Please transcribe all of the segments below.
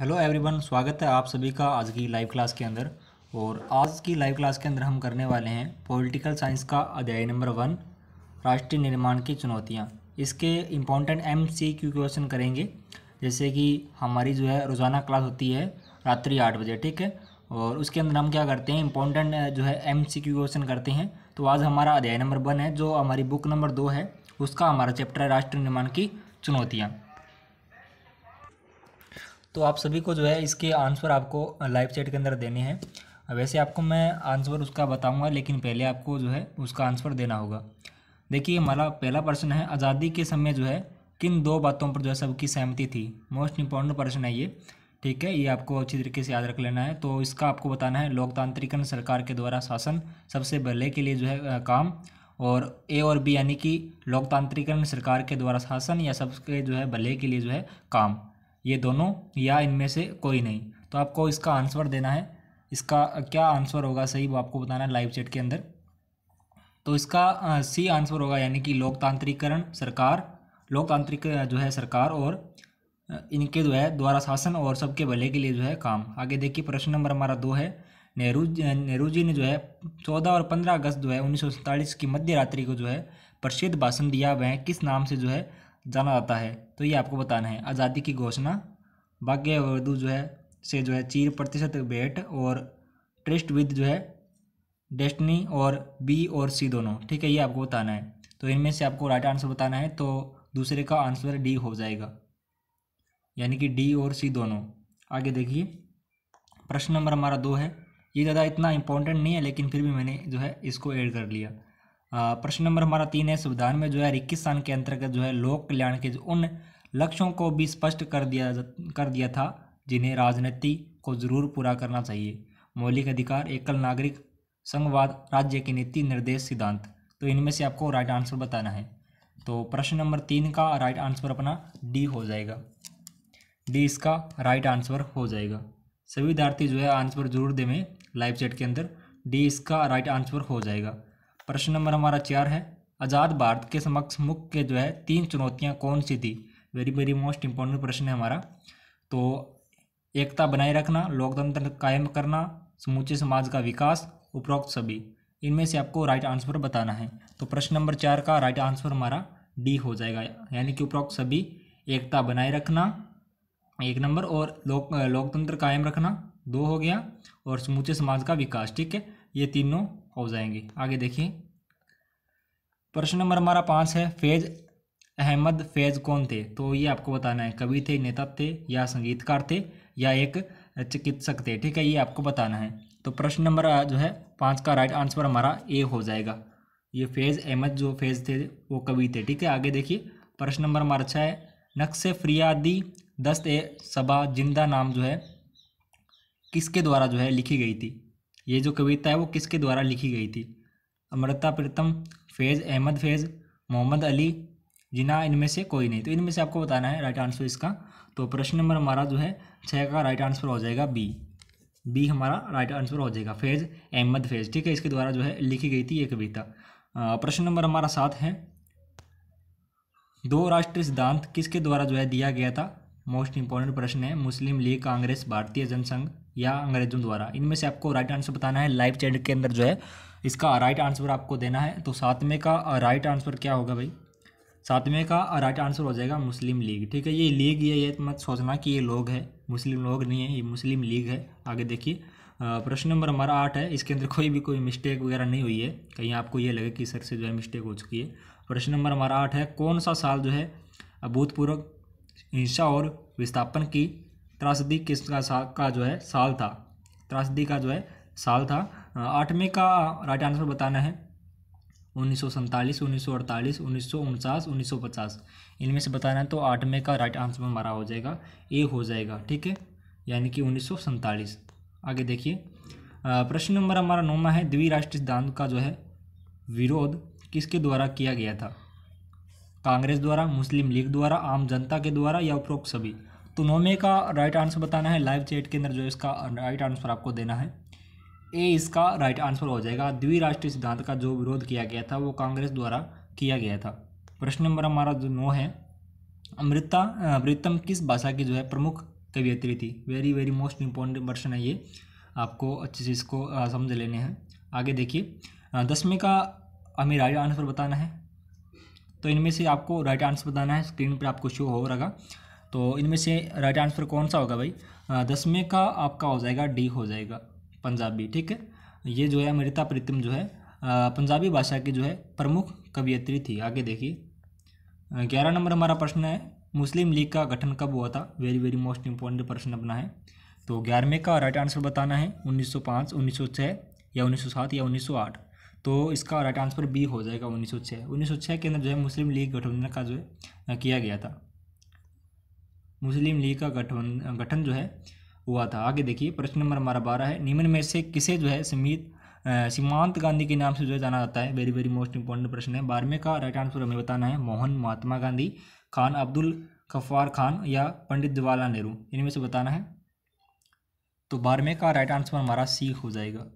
hello everyone स्वागत है आप सभी का आज की लाइव क्लास के अंदर और आज की लाइव क्लास के अंदर हम करने वाले हैं पॉलिटिकल साइंस का अध्याय नंबर वन राष्ट्रीय निर्माण की चुनौतियाँ इसके important M C Q question करेंगे जैसे कि हमारी जो है रोज़ाना क्लास होती है रात्रि आठ बजे ठीक है और उसके अंदर हम क्या करते हैं इंपॉर्टेंट जो है एम सी क्यू क्वेश्चन करते हैं तो आज हमारा अध्याय नंबर वन है जो हमारी बुक नंबर दो है उसका हमारा चैप्टर है राष्ट्र निर्माण की चुनौतियाँ तो आप सभी को जो है इसके आंसर आपको लाइव चैट के अंदर देने हैं वैसे आपको मैं आंसर उसका बताऊंगा लेकिन पहले आपको जो है उसका आंसर देना होगा देखिए हमारा पहला प्रश्न है आज़ादी के समय जो है किन दो बातों पर जो है सबकी सहमति थी मोस्ट इंपॉर्टेंट प्रश्न है ये ठीक है ये आपको अच्छी तरीके से याद रख लेना है तो इसका आपको बताना है लोकतांत्रिकन सरकार के द्वारा शासन सबसे भले के लिए जो है काम और ए और बी यानी कि लोकतांत्रिकन सरकार के द्वारा शासन या सबके जो है भले के लिए जो है काम ये दोनों या इनमें से कोई नहीं तो आपको इसका आंसर देना है इसका क्या आंसर होगा सही वो आपको बताना है लाइव चैट के अंदर तो इसका सी आंसर होगा यानी कि लोकतांत्रिकरण सरकार लोकतांत्रिक जो है सरकार और इनके जो है द्वारा शासन और सबके भले के लिए जो है काम आगे देखिए प्रश्न नंबर हमारा दो है नेहरू नेहरू जी ने जो है चौदह और पंद्रह अगस्त जो है उन्नीस की मध्य रात्रि को जो है प्रसिद्ध भाषण दिया वह किस नाम से जो है जाना जाता है तो ये आपको बताना है आज़ादी की घोषणा बाग्य उर्दू जो है से जो है चीर प्रतिशत भेंट और ट्रिस्ट विद जो है डेस्टनी और बी और सी दोनों ठीक है ये आपको बताना है तो इनमें से आपको राइट आंसर बताना है तो दूसरे का आंसर डी हो जाएगा यानी कि डी और सी दोनों आगे देखिए प्रश्न नंबर हमारा दो है ये ज़्यादा इतना इम्पोर्टेंट नहीं है लेकिन फिर भी मैंने जो है इसको ऐड कर लिया प्रश्न नंबर हमारा तीन है संविधान में जो है इक्कीस साल के अंतर्गत जो है लोक कल्याण के उन लक्ष्यों को भी स्पष्ट कर दिया कर दिया था जिन्हें राजनीति को जरूर पूरा करना चाहिए मौलिक अधिकार एकल नागरिक संघवाद राज्य की नीति निर्देश सिद्धांत तो इनमें से आपको राइट आंसर बताना है तो प्रश्न नंबर तीन का राइट आंसर अपना डी हो जाएगा डी इसका राइट आंसर हो जाएगा सभी विद्यार्थी जो है आंसर जरूर देवें लाइव चैट के अंदर डी इसका राइट आंसर हो जाएगा प्रश्न नंबर हमारा चार है आज़ाद भारत के समक्ष मुख्य जो है तीन चुनौतियाँ कौन सी थी वेरी वेरी मोस्ट इंपॉर्टेंट प्रश्न है हमारा तो एकता बनाए रखना लोकतंत्र कायम करना समूचे समाज का विकास उपरोक्त सभी इनमें से आपको राइट आंसर बताना है तो प्रश्न नंबर चार का राइट आंसर हमारा डी हो जाएगा यानी कि उपरोक्त सभी एकता बनाए रखना एक नंबर और लोक लोकतंत्र कायम रखना दो हो गया और समूचे समाज का विकास ठीक है ये तीनों हो जाएंगे आगे देखिए प्रश्न नंबर हमारा पाँच है फैज अहमद फैज कौन थे तो ये आपको बताना है कवि थे नेता थे या संगीतकार थे या एक चिकित्सक थे ठीक है ये आपको बताना है तो प्रश्न नंबर जो है पाँच का राइट आंसर हमारा ए हो जाएगा ये फैज़ अहमद जो फैज़ थे वो कवि थे ठीक है आगे देखिए प्रश्न नंबर हमारा अच्छा है नक्श फरियादी दस्त ए सबा जिंदा नाम जो है किसके द्वारा जो है लिखी गई थी ये जो कविता है वो किसके द्वारा लिखी गई थी अमृता प्रीतम फैज़ अहमद फैज़ मोहम्मद अली जिना इनमें से कोई नहीं तो इनमें से आपको बताना है राइट आंसर इसका तो प्रश्न नंबर हमारा जो है छः का राइट आंसर हो जाएगा बी बी हमारा राइट आंसर हो जाएगा फैज़ अहमद फैज़ ठीक है इसके द्वारा जो है लिखी गई थी ये कविता प्रश्न नंबर हमारा सात है दो राष्ट्रीय सिद्धांत किसके द्वारा जो है दिया गया था मोस्ट इंपॉर्टेंट प्रश्न है मुस्लिम लीग कांग्रेस भारतीय जनसंघ या अंग्रेजों द्वारा इनमें से आपको राइट आंसर बताना है लाइव चैट के अंदर जो है इसका राइट आंसर आपको देना है तो सातवें का राइट आंसर क्या होगा भाई सातवें का राइट आंसर हो जाएगा मुस्लिम लीग ठीक है ये लीग ये ये तो मत सोचना कि ये लोग है मुस्लिम लोग नहीं है ये मुस्लिम लीग है आगे देखिए प्रश्न नंबर हमारा आठ है इसके अंदर कोई भी कोई मिस्टेक वगैरह नहीं हुई है कहीं आपको ये लगे कि सर से जो है मिस्टेक हो चुकी है प्रश्न नंबर हमारा आठ है कौन सा साल जो है अभूतपूर्व हिंसा और विस्थापन की त्रासदी किस का जो है साल था त्रासदी का जो है साल था आठवें का राइट आंसर बताना है उन्नीस सौ सैंतालीस उन्नीस सौ अड़तालीस उन्नीस सौ उनचास उन्नीस सौ पचास इनमें से बताना है तो आठवें का राइट आंसर हमारा हो जाएगा ए हो जाएगा ठीक है यानी कि उन्नीस सौ सैंतालीस आगे देखिए प्रश्न नंबर हमारा नौवा है द्विराष्ट्रीय सिद्धांत का जो है विरोध किसके द्वारा किया गया था कांग्रेस द्वारा मुस्लिम लीग द्वारा आम जनता के द्वारा या उपरोक्त सभी तो नौ का राइट आंसर बताना है लाइव चैट के अंदर जो इसका राइट आंसर आपको देना है ए इसका राइट आंसर हो जाएगा द्विराष्ट्रीय सिद्धांत का जो विरोध किया गया था वो कांग्रेस द्वारा किया गया था प्रश्न नंबर हमारा जो नौ है अमृता अमृतम किस भाषा की जो है प्रमुख कवियत्री थी वेरी वेरी मोस्ट इम्पोर्टेंट प्रश्न है ये आपको अच्छे से इसको समझ लेने हैं आगे देखिए दसवीं का हमें राइट आंसर बताना है तो इनमें से आपको राइट आंसर बताना है स्क्रीन पर आपको शो हो रहा तो इनमें से राइट आंसर कौन सा होगा भाई दसवें का आपका हो जाएगा डी हो जाएगा पंजाबी ठीक है ये जो है अमृता प्रीतम जो है पंजाबी भाषा की जो है प्रमुख कवियत्री थी आगे देखिए ग्यारह नंबर हमारा प्रश्न है मुस्लिम लीग का गठन कब हुआ था वेरी वेरी मोस्ट इंपॉर्टेंट प्रश्न अपना है तो ग्यारहवें का राइट आंसर बताना है 1905, 1906 या 1907 या 1908 तो इसका राइट आंसर बी हो जाएगा 1906 1906 के अंदर जो है मुस्लिम लीग गठबंधन का जो है किया गया था मुस्लिम लीग का गठन गठन जो है हुआ था आगे देखिए प्रश्न नंबर हमारा बारह है निम्न में से किसे जो है समीत सीमांत गांधी के नाम से जो है जाना जाता है वेरी वेरी मोस्ट इंपॉर्टेंट प्रश्न है बारहवें का राइट आंसर हमें बताना है मोहन महात्मा गांधी खान अब्दुल गफ्फार खान या पंडित जवाहरलाल नेहरू इनमें से बताना है तो बारहवें का राइट आंसर हमारा सी हो जाएगा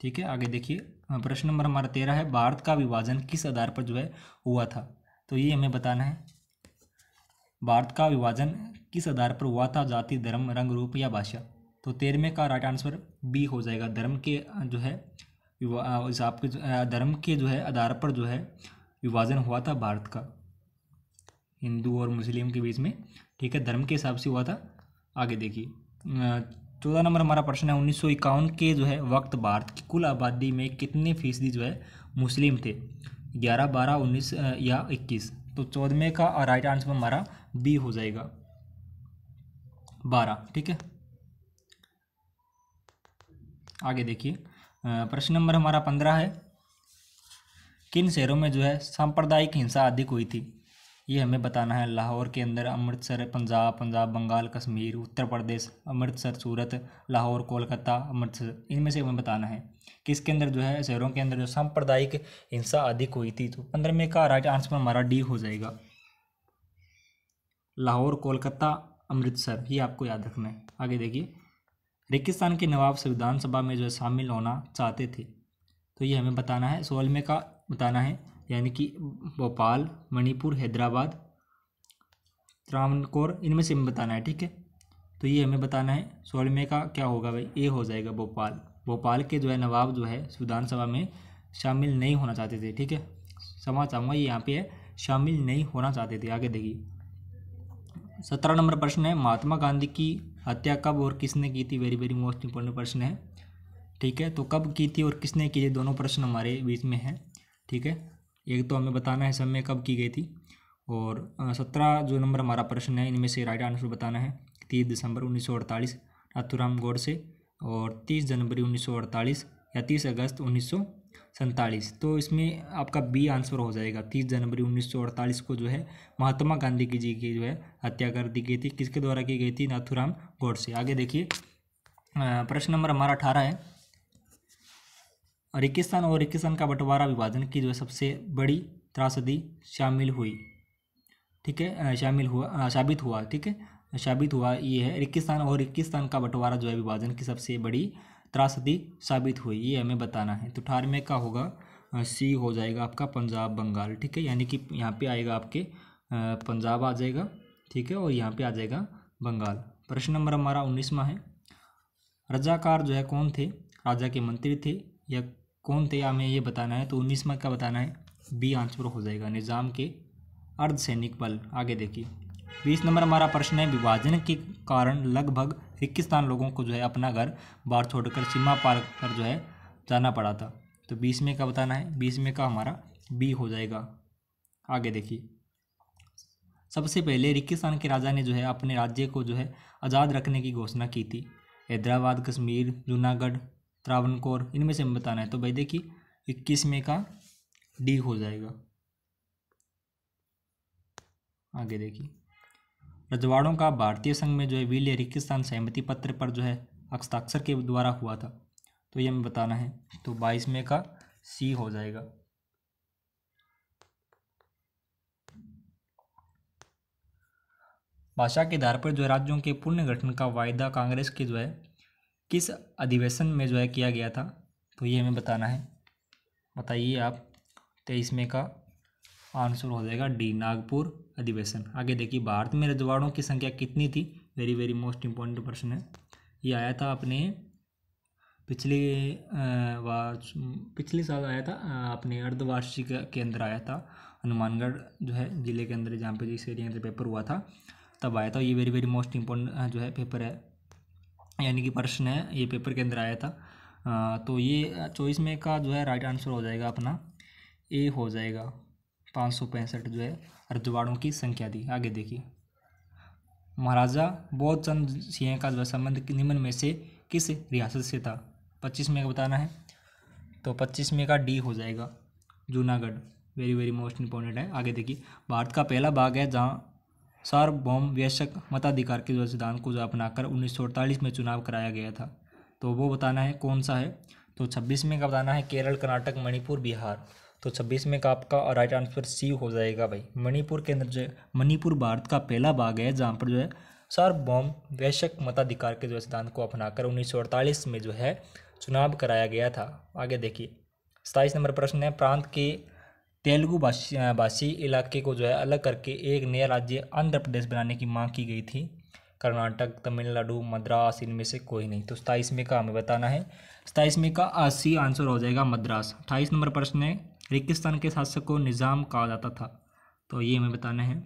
ठीक है आगे देखिए प्रश्न नंबर हमारा तेरह है भारत का विभाजन किस आधार पर जो है हुआ था तो ये हमें बताना है भारत का विभाजन किस आधार पर हुआ था जाति धर्म रंग रूप या भाषा तो तेरहवें का राइट आंसर बी हो जाएगा धर्म के जो है आपके धर्म के जो है आधार पर जो है विभाजन हुआ था भारत का हिंदू और मुस्लिम के बीच में ठीक है धर्म के हिसाब से हुआ था आगे देखिए चौदह नंबर हमारा प्रश्न है उन्नीस के जो है वक्त भारत की कुल आबादी में कितने फीसदी जो है मुस्लिम थे ग्यारह बारह उन्नीस या इक्कीस तो चौदहवें का राइट आंसर हमारा बी हो जाएगा बारह ठीक है आगे देखिए प्रश्न नंबर हमारा पंद्रह है किन शहरों में जो है सांप्रदायिक हिंसा अधिक हुई थी ये हमें बताना है लाहौर के अंदर अमृतसर पंजाब पंजाब बंगाल कश्मीर उत्तर प्रदेश अमृतसर सूरत लाहौर कोलकाता अमृतसर इनमें से हमें बताना है कि इसके अंदर जो है शहरों के अंदर जो सांप्रदायिक हिंसा अधिक हुई थी तो अंदर में का राइट आंसर हमारा डी हो जाएगा लाहौर कोलकाता अमृतसर ये आपको याद रखना है आगे देखिए रेगिस्तान के नवाब संविधान सभा में जो है शामिल होना चाहते थे तो ये हमें बताना है सोलहवें का बताना है यानी कि भोपाल मणिपुर हैदराबाद त्रावणकोर इनमें से हमें बताना है ठीक है तो ये हमें बताना है सोलहवें का क्या होगा भाई ए हो जाएगा भोपाल भोपाल के जो है नवाब जो है विधानसभा में शामिल नहीं होना चाहते थे ठीक है समझ चाहूँगा ये यहाँ पे है शामिल नहीं होना चाहते थे आगे देखिए सत्रह नंबर प्रश्न है महात्मा गांधी की हत्या कब और किसने की थी वेरी वेरी मोस्ट इंपॉर्टेंट प्रश्न है ठीक है तो कब की थी और किसने की थी दोनों प्रश्न हमारे बीच में है ठीक है एक तो हमें बताना है समय कब की गई थी और सत्रह जो नंबर हमारा प्रश्न है इनमें से राइट आंसर बताना है तीस दिसंबर उन्नीस सौ अड़तालीस नाथुराम गोडसे और तीस जनवरी उन्नीस सौ अड़तालीस या तीस अगस्त उन्नीस सौ सैंतालीस तो इसमें आपका बी आंसर हो जाएगा तीस जनवरी उन्नीस सौ अड़तालीस को जो है महात्मा गांधी की जी की जो है हत्या कर दी गई थी किसके द्वारा की गई थी नाथुराम गोडसे आगे देखिए प्रश्न नंबर हमारा अठारह है अरिकिस्तान और रिकिस्तान का बंटवारा विभाजन की जो है सबसे बड़ी त्रासदी शामिल हुई ठीक है शामिल हुआ साबित हुआ ठीक है साबित हुआ ये है रिकिस्तान और रिकिस्तान का बंटवारा जो है विभाजन की सबसे बड़ी त्रासदी साबित हुई ये हमें बताना है तो अठारहवें का होगा सी हो जाएगा आपका पंजाब बंगाल ठीक है यानी कि यहाँ पे आएगा आपके पंजाब आ जाएगा ठीक है और यहाँ पे आ जाएगा बंगाल प्रश्न नंबर हमारा उन्नीसवा है रजाकार जो है कौन थे राजा के मंत्री थे या कौन थे हमें ये बताना है तो उन्नीस में क्या बताना है बी आंसर हो जाएगा निज़ाम के अर्धसैनिक बल आगे देखिए बीस नंबर हमारा प्रश्न है विभाजन के कारण लगभग इक्कीसान लोगों को जो है अपना घर बाहर छोड़कर सीमा पार कर जो है जाना पड़ा था तो बीस में का बताना है बीस में का हमारा बी हो जाएगा आगे देखिए सबसे पहले रिक्किस्तान के राजा ने जो है अपने राज्य को जो है आज़ाद रखने की घोषणा की थी हैदराबाद कश्मीर जूनागढ़ त्रावणकोर इनमें से हमें बताना है तो भाई देखिए इक्कीस में का डी हो जाएगा आगे देखिए रजवाड़ों का भारतीय संघ में जो है विलय रिक्किस्तान सहमति पत्र पर जो है हस्ताक्षर के द्वारा हुआ था तो ये हमें बताना है तो बाईस में का सी हो जाएगा भाषा के आधार पर जो है राज्यों के पुनर्गठन का वायदा कांग्रेस के जो है किस अधिवेशन में जो है किया गया था तो ये हमें बताना है बताइए आप तेईस में का आंसर हो जाएगा डी नागपुर अधिवेशन आगे देखिए भारत में रजवाड़ों की संख्या कितनी थी वेरी वेरी मोस्ट इम्पोर्टेंट प्रश्न है ये आया था अपने पिछले वार्ष पिछले साल आया था अपने अर्धवार्षिक के अंदर आया था हनुमानगढ़ जो है ज़िले के अंदर जहाँ पे जिस एरिया के अंदर पेपर हुआ था तब आया था ये वेरी वेरी मोस्ट इम्पोर्टेंट जो है पेपर है यानी कि प्रश्न है ये पेपर के अंदर आया था आ, तो ये चॉइस में का जो है राइट आंसर हो जाएगा अपना ए हो जाएगा पाँच सौ पैंसठ जो है रजवाड़ों की संख्या दी आगे देखिए महाराजा बौद्ध चंद सिंह का जो संबंध निम्न में से किस रियासत से था पच्चीस में का बताना है तो पच्चीस में का डी हो जाएगा Junagadh very very most important है आगे देखिए भारत का पहला भाग है जहाँ सार्वभौम व्यशक मताधिकार के सिद्धांत को जो अपनाकर 1948 में चुनाव कराया गया था तो वो बताना है कौन सा है तो में का बताना है केरल कर्नाटक मणिपुर बिहार तो में का आपका राइट आंसर सी हो जाएगा भाई मणिपुर के अंदर जो है मणिपुर भारत का पहला भाग है जहाँ पर जो है सार्वभौम वैश्यक मताधिकार के जो सिद्धांत को अपनाकर अड़तालीस में जो है चुनाव कराया गया था आगे देखिए सताईस नंबर प्रश्न है प्रांत के तेलुगु भाषी भाषी इलाके को जो है अलग करके एक नया राज्य आंध्र प्रदेश बनाने की मांग की गई थी कर्नाटक तमिलनाडु मद्रास इनमें से कोई नहीं तो सताईस का हमें बताना है सताईस का अस्सी आंसर हो जाएगा मद्रास अट्ठाईस नंबर प्रश्न है रेगिस्तान के शासक को निज़ाम कहा जाता था तो ये हमें बताना है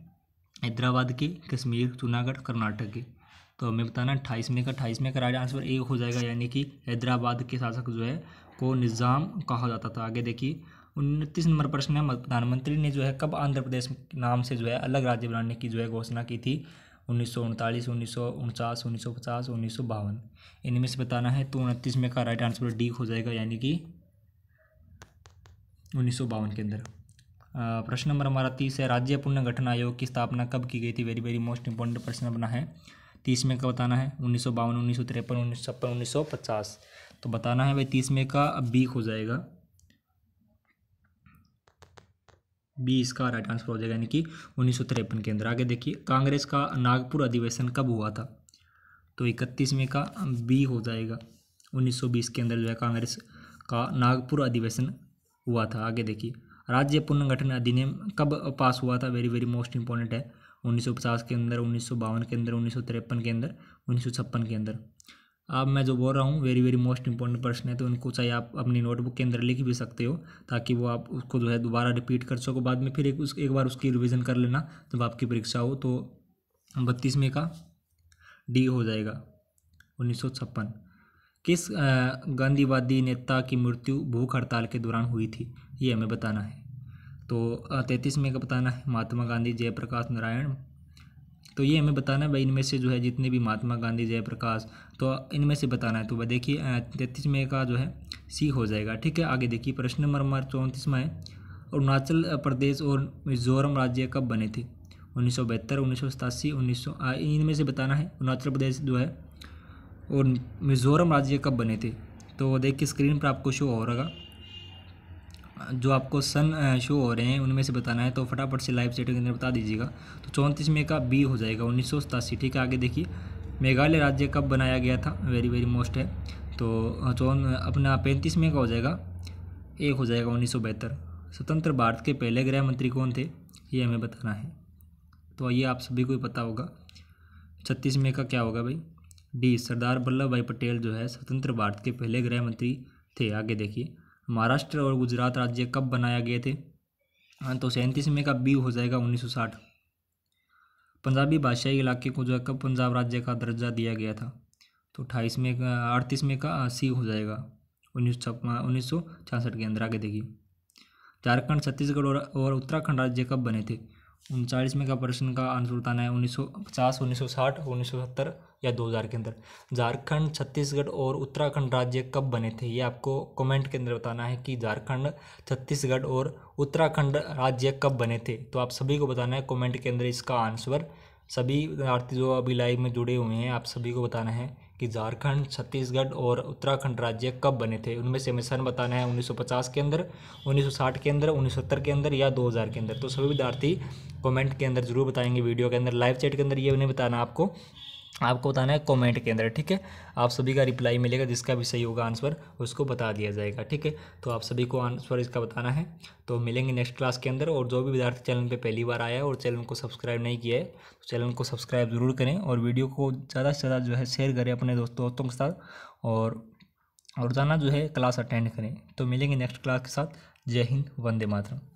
हैदराबाद के कश्मीर जूनागढ़ कर्नाटक के तो हमें बताना है में का अट्ठाईसवें का राइट आंसर एक हो जाएगा यानी कि हैदराबाद के शासक जो है को निज़ाम कहा जाता था आगे देखिए उनतीस नंबर प्रश्न है प्रधानमंत्री ने जो है कब आंध्र प्रदेश नाम से जो है अलग राज्य बनाने की जो है घोषणा की थी उन्नीस सौ उनतालीस उन्नीस सौ उनचास उन्नीस सौ पचास उन्नीस सौ बावन इनमें से बताना है तो उनतीस में का राइट आंसर डी हो जाएगा यानी कि उन्नीस सौ बावन के अंदर प्रश्न नंबर हमारा तीस है राज्य पुनर्गठन आयोग की स्थापना कब की गई थी वेरी वेरी मोस्ट इंपॉर्टेंट प्रश्न बना है तीस में का बताना है उन्नीस सौ बावन उन्नीस सौ तिरपन उन्नीस सौ छप्पन उन्नीस सौ पचास तो बताना है भाई तीस में का अब बी हो जाएगा बी इसका राइट आंसर हो जाएगा यानी कि उन्नीस के अंदर आगे देखिए कांग्रेस का नागपुर अधिवेशन कब हुआ था तो इकतीस में का बी हो जाएगा 1920 के अंदर जो है कांग्रेस का नागपुर अधिवेशन हुआ था आगे देखिए राज्य पुनर्गठन अधिनियम कब पास हुआ था वेरी वेरी मोस्ट इंपॉर्टेंट है 1950 के अंदर उन्नीस के अंदर उन्नीस के अंदर उन्नीस के अंदर आप मैं जो बोल रहा हूँ very very most important person है तो उनको चाहिए आप अपनी नोटबुक के अंदर लिख भी सकते हो ताकि वो आप उसको जो है दोबारा रिपीट कर सको बाद में फिर एक उस एक बार उसकी रिविज़न कर लेना जब आपकी परीक्षा हो तो बत्तीस में का डी हो जाएगा उन्नीस सौ छप्पन किस गांधीवादी नेता की मृत्यु भूख हड़ताल के दौरान हुई थी ये हमें बताना है तो तैंतीस में का बताना है महात्मा गांधी जयप्रकाश नारायण तो ये हमें बताना है भाई इनमें से जो है जितने भी महात्मा गांधी जयप्रकाश तो इनमें से बताना है तो भाई देखिए तैंतीस में का जो है सी हो जाएगा ठीक है आगे देखिए प्रश्न नंबर हमारे चौंतीस में है अरुणाचल प्रदेश और मिजोरम राज्य कब बने थे उन्नीस सौ बहत्तर उन्नीस सौ सतासी उन्नीस सौ इनमें से बताना है अरुणाचल प्रदेश जो है और मिजोरम राज्य कब बने थे तो देखिए स्क्रीन पर आपको शो हो रहा जो आपको सन शो हो रहे हैं उनमें से बताना है तो फटाफट से लाइव सेटिंग के अंदर बता दीजिएगा तो चौंतीस में का बी हो जाएगा उन्नीस सौ सतासी ठीक है आगे देखिए मेघालय राज्य कब बनाया गया था वेरी वेरी मोस्ट है तो चौन अपना पैंतीस में का हो जाएगा एक हो जाएगा उन्नीस सौ बहत्तर स्वतंत्र भारत के पहले गृह मंत्री कौन थे ये हमें बताना है तो ये आप सभी को पता होगा छत्तीस में का क्या होगा भाई डी सरदार वल्लभ भाई पटेल जो है स्वतंत्र भारत के पहले गृह मंत्री थे आगे देखिए महाराष्ट्र और गुजरात राज्य कब बनाया गए थे हाँ तो सैंतीस में का बी हो जाएगा 1960 पंजाबी भाषाई इलाके को जो है कब पंजाब राज्य का दर्जा दिया गया था तो अट्ठाईस में अड़तीस में का सी हो जाएगा उन्नीस उन्नीस सौ छियासठ के अंदर आगे देखिए झारखंड छत्तीसगढ़ और उत्तराखंड राज्य कब बने थे उनचालीस में का प्रश्न का आंसर बताना है उन्नीस सौ पचास उन्नीस सौ साठ उन्नीस सौ सत्तर या दो हज़ार के अंदर झारखंड छत्तीसगढ़ और उत्तराखंड राज्य कब बने थे ये आपको कमेंट के अंदर बताना है कि झारखंड छत्तीसगढ़ और उत्तराखंड राज्य कब बने थे तो आप सभी को बताना है कमेंट के अंदर इसका आंसर सभी विद्यार्थी जो अभी लाइव में जुड़े हुए हैं आप सभी को बताना है कि झारखंड छत्तीसगढ़ और उत्तराखंड राज्य कब बने थे उनमें से हमें सन बताना है 1950 के अंदर 1960 के अंदर 1970 के अंदर या 2000 के अंदर तो सभी विद्यार्थी कमेंट के अंदर जरूर बताएंगे वीडियो के अंदर लाइव चैट के अंदर ये उन्हें बताना आपको आपको बताना है कमेंट के अंदर ठीक है आप सभी का रिप्लाई मिलेगा जिसका भी सही होगा आंसर उसको बता दिया जाएगा ठीक है तो आप सभी को आंसर इसका बताना है तो मिलेंगे नेक्स्ट क्लास के अंदर और जो भी विद्यार्थी चैनल पे पहली बार आया है और चैनल को सब्सक्राइब नहीं किया है तो चैनल को सब्सक्राइब ज़रूर करें और वीडियो को ज़्यादा से ज़्यादा जो है शेयर करें अपने दोस्तों दोस्तों के साथ और रोज़ाना जो है क्लास अटेंड करें तो मिलेंगे नेक्स्ट क्लास के साथ जय हिंद वंदे मातरम